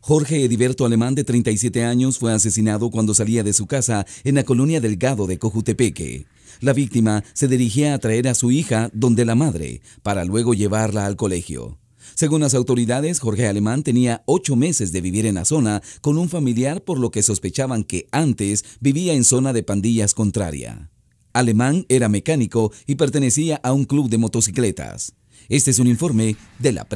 Jorge Ediberto Alemán, de 37 años, fue asesinado cuando salía de su casa en la colonia Delgado de Cojutepeque. La víctima se dirigía a traer a su hija donde la madre, para luego llevarla al colegio. Según las autoridades, Jorge Alemán tenía ocho meses de vivir en la zona con un familiar por lo que sospechaban que antes vivía en zona de pandillas contraria. Alemán era mecánico y pertenecía a un club de motocicletas. Este es un informe de la